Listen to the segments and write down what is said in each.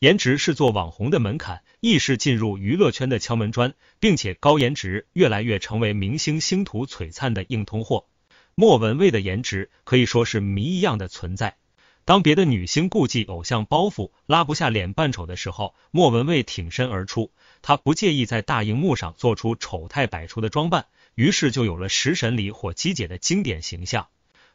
颜值是做网红的门槛，亦是进入娱乐圈的敲门砖，并且高颜值越来越成为明星星途璀璨的硬通货。莫文蔚的颜值可以说是谜一样的存在。当别的女星顾忌偶像包袱拉不下脸扮丑的时候，莫文蔚挺身而出，她不介意在大荧幕上做出丑态百出的装扮，于是就有了《食神》里火鸡姐的经典形象：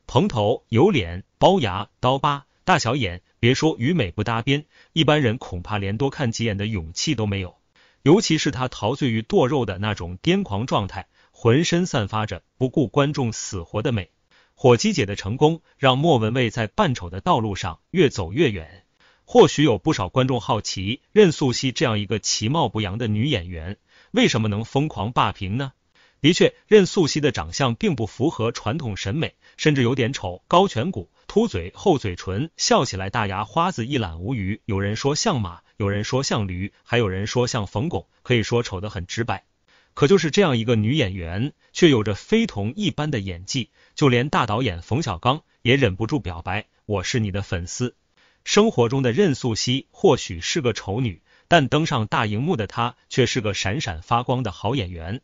蓬头、有脸、龅牙、刀疤。大小眼，别说与美不搭边，一般人恐怕连多看几眼的勇气都没有。尤其是他陶醉于剁肉的那种癫狂状态，浑身散发着不顾观众死活的美。火鸡姐的成功让莫文蔚在扮丑的道路上越走越远。或许有不少观众好奇，任素汐这样一个其貌不扬的女演员，为什么能疯狂霸屏呢？的确，任素汐的长相并不符合传统审美，甚至有点丑，高颧骨。凸嘴、厚嘴唇，笑起来大牙花子一览无余。有人说像马，有人说像驴，还有人说像冯巩，可以说丑的很直白。可就是这样一个女演员，却有着非同一般的演技，就连大导演冯小刚也忍不住表白：“我是你的粉丝。”生活中的任素汐或许是个丑女，但登上大荧幕的她却是个闪闪发光的好演员。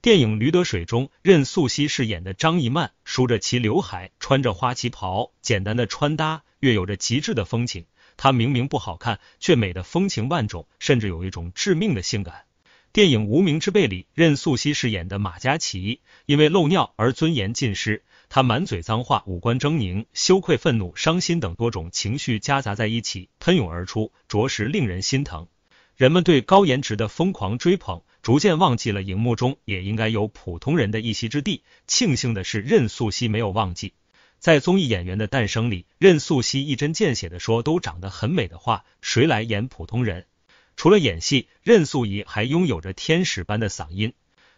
电影《驴得水》中，任素汐饰演的张一曼梳着齐刘海，穿着花旗袍，简单的穿搭越有着极致的风情。她明明不好看，却美的风情万种，甚至有一种致命的性感。电影《无名之辈》里，任素汐饰演的马嘉祺因为漏尿而尊严尽失，他满嘴脏话，五官狰狞，羞愧、愤怒、伤心等多种情绪夹杂在一起喷涌而出，着实令人心疼。人们对高颜值的疯狂追捧。逐渐忘记了荧幕中也应该有普通人的一席之地。庆幸的是，任素汐没有忘记。在综艺《演员的诞生》里，任素汐一针见血的说：“都长得很美的话，谁来演普通人？”除了演戏，任素汐还拥有着天使般的嗓音。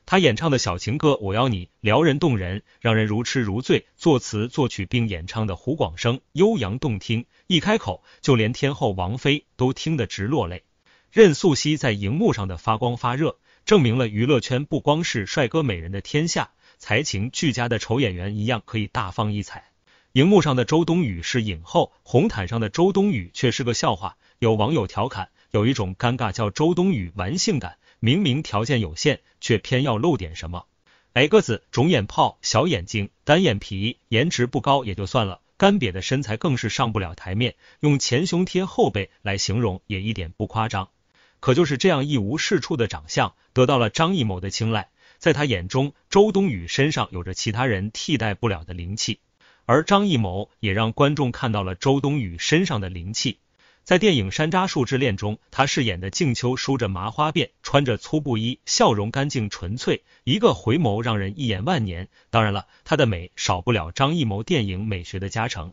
她演唱的小情歌《我要你》撩人动人，让人如痴如醉。作词作曲并演唱的胡广生，悠扬动听，一开口就连天后王菲都听得直落泪。任素汐在荧幕上的发光发热。证明了娱乐圈不光是帅哥美人的天下，才情俱佳的丑演员一样可以大放异彩。荧幕上的周冬雨是影后，红毯上的周冬雨却是个笑话。有网友调侃，有一种尴尬叫周冬雨玩性感，明明条件有限，却偏要露点什么。矮个子、肿眼泡、小眼睛、单眼皮，颜值不高也就算了，干瘪的身材更是上不了台面，用前胸贴后背来形容也一点不夸张。可就是这样一无是处的长相，得到了张艺谋的青睐。在他眼中，周冬雨身上有着其他人替代不了的灵气，而张艺谋也让观众看到了周冬雨身上的灵气。在电影《山楂树之恋》中，他饰演的静秋梳着麻花辫，穿着粗布衣，笑容干净纯粹，一个回眸让人一眼万年。当然了，她的美少不了张艺谋电影美学的加成。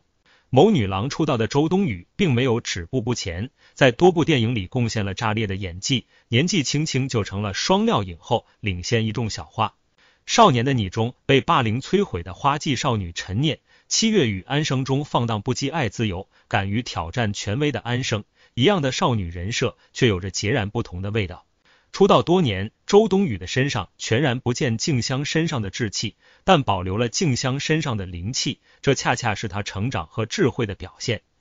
某女郎出道的周冬雨，并没有止步不前，在多部电影里贡献了炸裂的演技，年纪轻轻就成了双料影后，领先一众小花。《少年的你》中被霸凌摧毁的花季少女陈念，《七月与安生》中放荡不羁爱自由、敢于挑战权威的安生，一样的少女人设，却有着截然不同的味道。出道多年。周冬雨的身上全然不见静香身上的稚气，但保留了静香身上的灵气，这恰恰是她成长和智慧的表现。